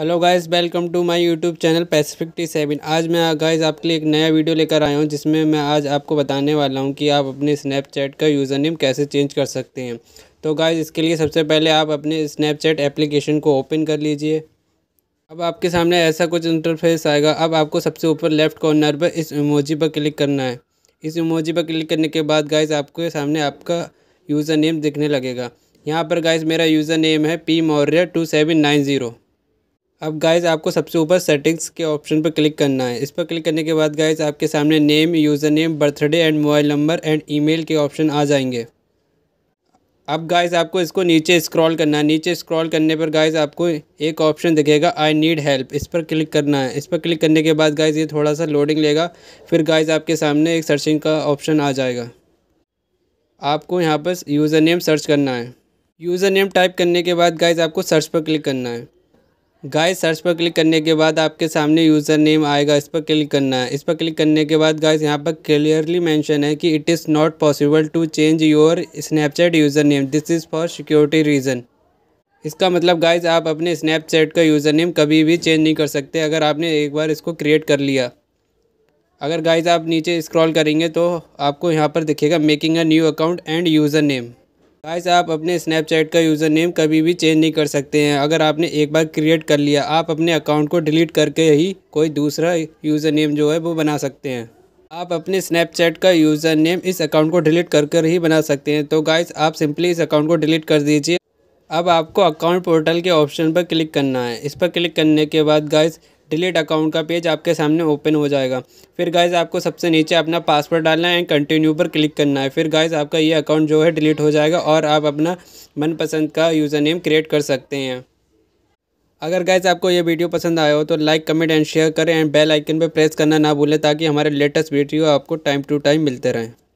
hello guys welcome to my YouTube channel Pacific T seven आज मैं guys आपके लिए एक नया वीडियो लेकर आया हूं जिसमें मैं आज आपको बताने वाला हूं कि आप अपने स्नैपचैट का यूज़र नेम कैसे चेंज कर सकते हैं तो गाइस इसके लिए सबसे पहले आप अपने स्नैपचैट एप्लीकेशन को ओपन कर लीजिए अब आपके सामने ऐसा कुछ इंटरफेस आएगा अब आपको सबसे ऊपर लेफ्ट कॉर्नर पर इस इमोजी पर क्लिक करना है इस इमोजी पर क्लिक करने के बाद गाइज आपके सामने आपका यूज़र नेम दिखने लगेगा यहाँ पर गाइज मेरा यूज़र नेम है P Maurya two seven nine zero अब गाइज आपको सबसे ऊपर सेटिंग्स के ऑप्शन पर क्लिक करना है इस पर क्लिक करने के बाद गाइज आपके सामने name username birthday and mobile number and email के ऑप्शन आ जाएंगे अब गाइज आपको इसको नीचे स्क्रॉल करना है नीचे स्क्रॉल करने पर गाइज आपको एक ऑप्शन दिखेगा आई नीड हेल्प इस पर क्लिक करना है इस पर क्लिक करने के बाद गाइज ये थोड़ा सा लोडिंग लेगा फिर गाइज आपके सामने एक सर्चिंग का ऑप्शन आ जाएगा आपको यहाँ पर यूज़र नेम सर्च करना है यूज़र नेम टाइप करने के बाद गाइज आपको सर्च पर क्लिक करना है गाय सर्च पर क्लिक करने के बाद आपके सामने यूज़र नेम आएगा इस पर क्लिक करना है इस पर क्लिक करने के बाद गाइस यहाँ पर क्लियरली मेंशन है कि it is not possible to change your Snapchat username this is for security reason इसका मतलब गाइस आप अपने स्नैपचैट का यूज़र नेम कभी भी चेंज नहीं कर सकते अगर आपने एक बार इसको क्रिएट कर लिया अगर गाइज आप नीचे स्क्रॉल करेंगे तो आपको यहाँ पर दिखेगा making a new account and username guys आप अपने स्नैपचैट का यूज़र नेम कभी भी चेंज नहीं कर सकते हैं अगर आपने एक बार क्रिएट कर लिया आप अपने अकाउंट को डिलीट करके ही कोई दूसरा यूज़र नेम जो है वो बना सकते हैं आप अपने स्नैपचैट का यूज़र नेम इस अकाउंट को डिलीट कर कर ही बना सकते हैं तो गाइस आप सिंपली इस अकाउंट को डिलीट कर दीजिए अब आपको अकाउंट पोर्टल के ऑप्शन पर क्लिक करना है इस पर क्लिक करने के बाद गाइस डिलीट अकाउंट का पेज आपके सामने ओपन हो जाएगा फिर गाइज आपको सबसे नीचे अपना पासवर्ड डालना है एंड कंटिन्यू पर क्लिक करना है फिर गाइज आपका ये अकाउंट जो है डिलीट हो जाएगा और आप अपना मनपसंद का यूज़र नेम क्रिएट कर सकते हैं अगर गाइज आपको ये वीडियो पसंद आया हो तो लाइक कमेंट एंड शेयर करें एंड बेल आइकन पर प्रेस करना ना भूलें ताकि हमारे लेटेस्ट वीडियो आपको टाइम टू टाइम मिलते रहें